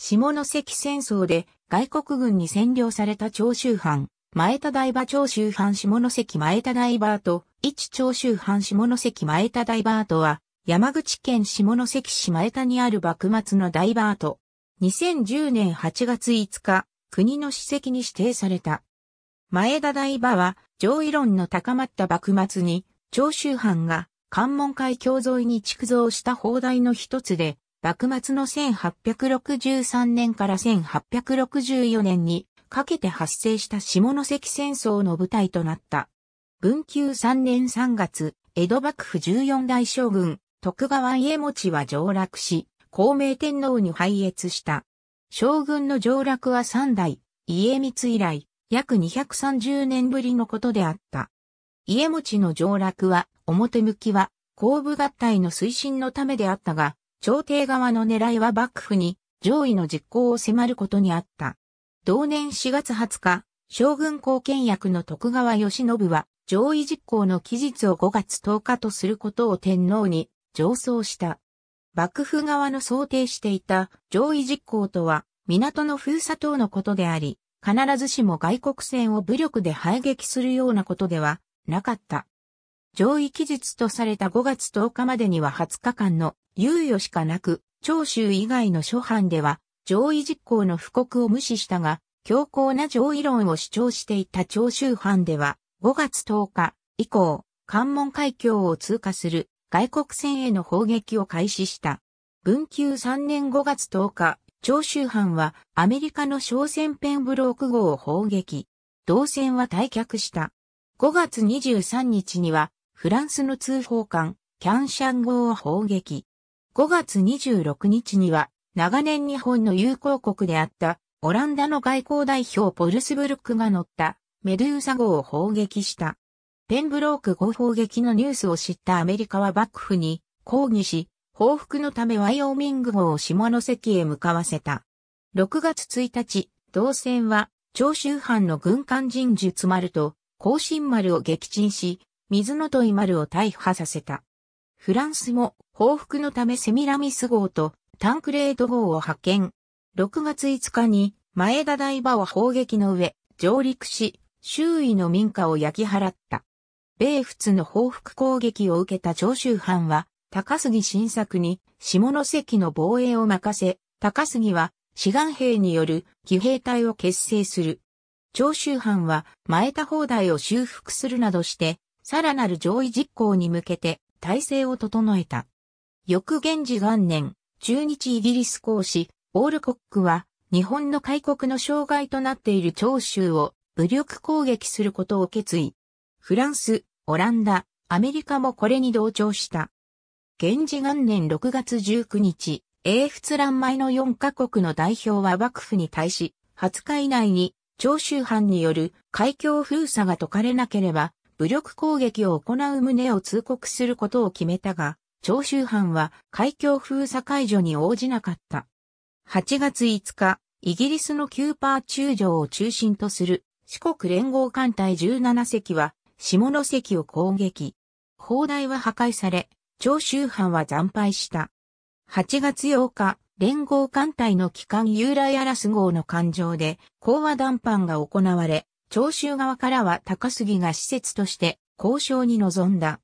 下関戦争で外国軍に占領された長州藩、前田大場長州藩下関前田大場と、一長州藩下関前田大場とは、山口県下関市前田にある幕末の大場と、2010年8月5日、国の史跡に指定された。前田大場は、上位論の高まった幕末に、長州藩が関門海峡沿いに築造した砲台の一つで、幕末の1863年から1864年にかけて発生した下関戦争の舞台となった。文久3年3月、江戸幕府14代将軍、徳川家持は上洛し、孔明天皇に拝謁した。将軍の上洛は3代、家光以来、約230年ぶりのことであった。家持の上洛は、表向きは、後部合体の推進のためであったが、朝廷側の狙いは幕府に上位の実行を迫ることにあった。同年4月20日、将軍後見役の徳川義信は、上位実行の期日を5月10日とすることを天皇に上奏した。幕府側の想定していた上位実行とは、港の封鎖等のことであり、必ずしも外国船を武力で排撃するようなことではなかった。上位期日とされた5月10日までには20日間の猶予しかなく、長州以外の諸藩では、上位実行の布告を無視したが、強硬な上位論を主張していた長州藩では、5月10日以降、関門海峡を通過する外国船への砲撃を開始した。文久3年5月10日、長州藩はアメリカの商船ペンブローク号を砲撃。同船は退却した。5月23日にはフランスの通報艦、キャンシャン号を砲撃。5月26日には、長年日本の友好国であった、オランダの外交代表ポルスブルックが乗った、メドゥーサ号を砲撃した。ペンブローク号砲撃のニュースを知ったアメリカは幕府に抗議し、報復のためワイオミング号を下関へ向かわせた。6月1日、同船は、長州藩の軍艦人術丸と、甲信丸を撃沈し、水野とい丸を大破させた。フランスも報復のためセミラミス号とタンクレード号を派遣。6月5日に前田台場を砲撃の上上陸し、周囲の民家を焼き払った。米仏の報復攻撃を受けた長州藩は高杉晋作に下関の防衛を任せ、高杉は志願兵による騎兵隊を結成する。長州藩は前田砲台を修復するなどしてさらなる上位実行に向けて体制を整えた。翌元治元年、中日イギリス公使、オールコックは、日本の開国の障害となっている長州を武力攻撃することを決意。フランス、オランダ、アメリカもこれに同調した。元治元年6月19日、英仏乱前の4カ国の代表は幕府に対し、20日以内に長州藩による海峡封鎖が解かれなければ、武力攻撃を行う旨を通告することを決めたが、長州藩は海峡封鎖解除に応じなかった。8月5日、イギリスのキューパー中将を中心とする四国連合艦隊17隻は下関を攻撃。砲台は破壊され、長州藩は惨敗した。8月8日、連合艦隊の機関ユーライアラス号の艦上で講和談判が行われ、徴収側からは高杉が施設として交渉に臨んだ。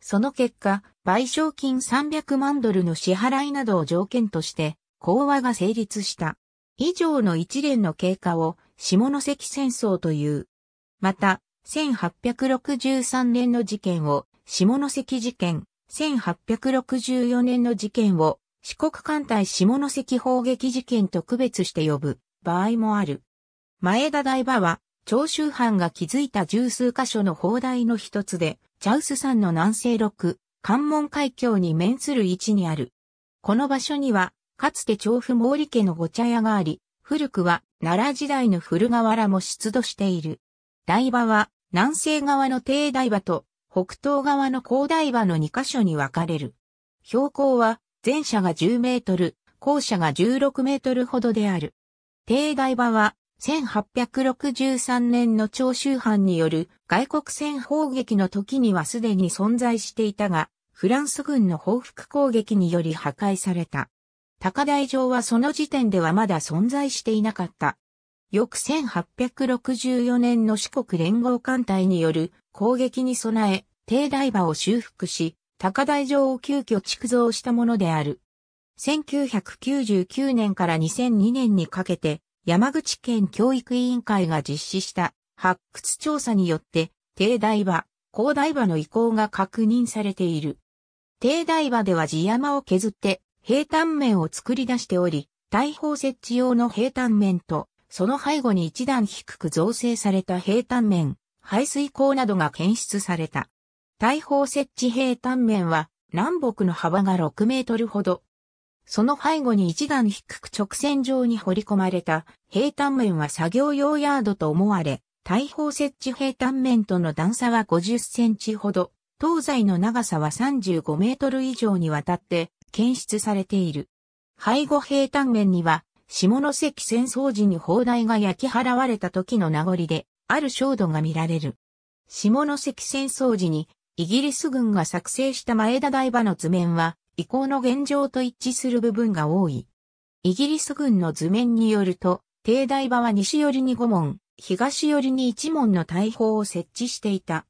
その結果、賠償金300万ドルの支払いなどを条件として、講和が成立した。以上の一連の経過を下関戦争という。また、1863年の事件を下関事件、1864年の事件を四国艦隊下関砲撃事件と区別して呼ぶ場合もある。前田大場は長州藩が築いた十数箇所の砲台の一つで、チャウス山の南西六、関門海峡に面する位置にある。この場所には、かつて調布毛利家のご茶屋があり、古くは奈良時代の古河原も出土している。台場は南西側の低台場と北東側の高台場の2箇所に分かれる。標高は前者が10メートル、後者が16メートルほどである。低台場は1863年の長州藩による外国船砲撃の時にはすでに存在していたが、フランス軍の報復攻撃により破壊された。高台城はその時点ではまだ存在していなかった。翌1864年の四国連合艦隊による攻撃に備え、低台場を修復し、高台城を急遽築造したものである。1999年から2002年にかけて、山口県教育委員会が実施した発掘調査によって、低台場、高台場の移行が確認されている。低台場では地山を削って平坦面を作り出しており、大砲設置用の平坦面と、その背後に一段低く造成された平坦面、排水口などが検出された。大砲設置平坦面は南北の幅が6メートルほど、その背後に一段低く直線上に掘り込まれた平坦面は作業用ヤードと思われ、大砲設置平坦面との段差は50センチほど、東西の長さは35メートル以上にわたって検出されている。背後平坦面には、下関戦争時に砲台が焼き払われた時の名残で、ある焦土が見られる。下関戦争時に、イギリス軍が作成した前田台場の図面は、以降の現状と一致する部分が多い。イギリス軍の図面によると、帝大場は西寄りに5門、東寄りに1門の大砲を設置していた。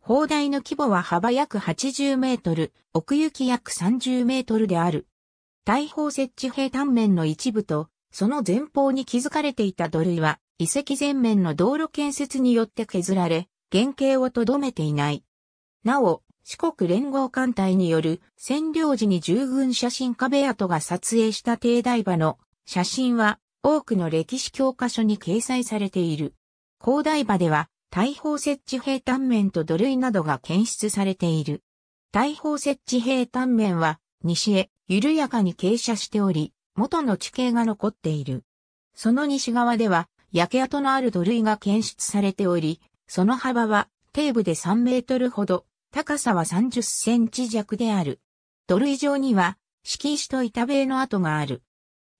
砲台の規模は幅約80メートル、奥行き約30メートルである。大砲設置兵単面の一部と、その前方に築かれていた土塁は、遺跡前面の道路建設によって削られ、原型をとどめていない。なお、四国連合艦隊による占領時に従軍写真壁跡が撮影した帝大場の写真は多くの歴史教科書に掲載されている。広大場では大砲設置兵単面と土塁などが検出されている。大砲設置兵単面は西へ緩やかに傾斜しており、元の地形が残っている。その西側では焼け跡のある土塁が検出されており、その幅は底部で3メートルほど、高さは30センチ弱である。土塁上には、敷石と板塀の跡がある。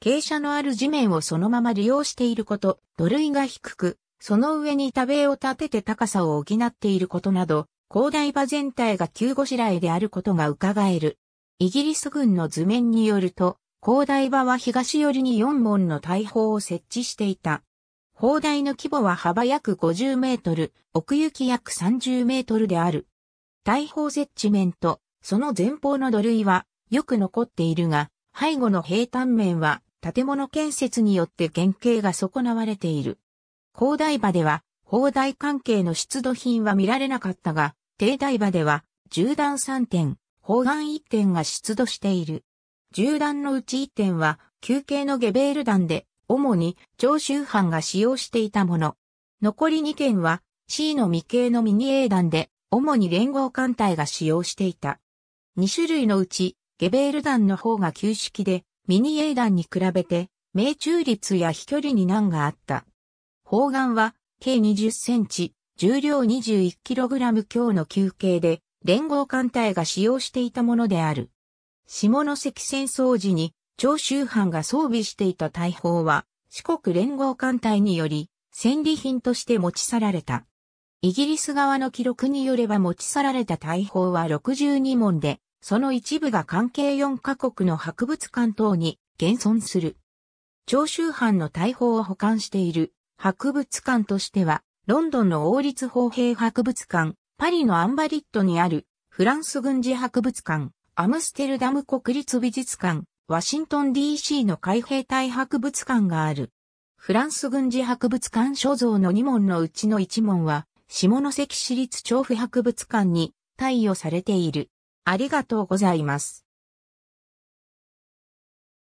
傾斜のある地面をそのまま利用していること、土塁が低く、その上に板塀を立てて高さを補っていることなど、広大場全体が急ごしらえであることが伺える。イギリス軍の図面によると、広大場は東寄りに4門の大砲を設置していた。砲台の規模は幅約50メートル、奥行き約30メートルである。大砲設置面と、その前方の土塁はよく残っているが、背後の平坦面は建物建設によって原型が損なわれている。広大場では、砲台関係の出土品は見られなかったが、低台場では、銃弾3点、砲丸1点が出土している。銃弾のうち1点は、休憩のゲベール弾で、主に長州藩が使用していたもの。残り2点は、C の未形のミニ A 弾で、主に連合艦隊が使用していた。2種類のうち、ゲベール弾の方が旧式で、ミニエイ弾に比べて、命中率や飛距離に難があった。砲丸は、計20センチ、重量2 1ラム強の球形で、連合艦隊が使用していたものである。下関戦争時に、長州藩が装備していた大砲は、四国連合艦隊により、戦利品として持ち去られた。イギリス側の記録によれば持ち去られた大砲は62門で、その一部が関係4カ国の博物館等に現存する。長州藩の大砲を保管している博物館としては、ロンドンの王立砲兵博物館、パリのアンバリットにあるフランス軍事博物館、アムステルダム国立美術館、ワシントン DC の海兵隊博物館がある。フランス軍事博物館所蔵の2門のうちの1門は、下関市立調布博物館に貸与されている。ありがとうございます。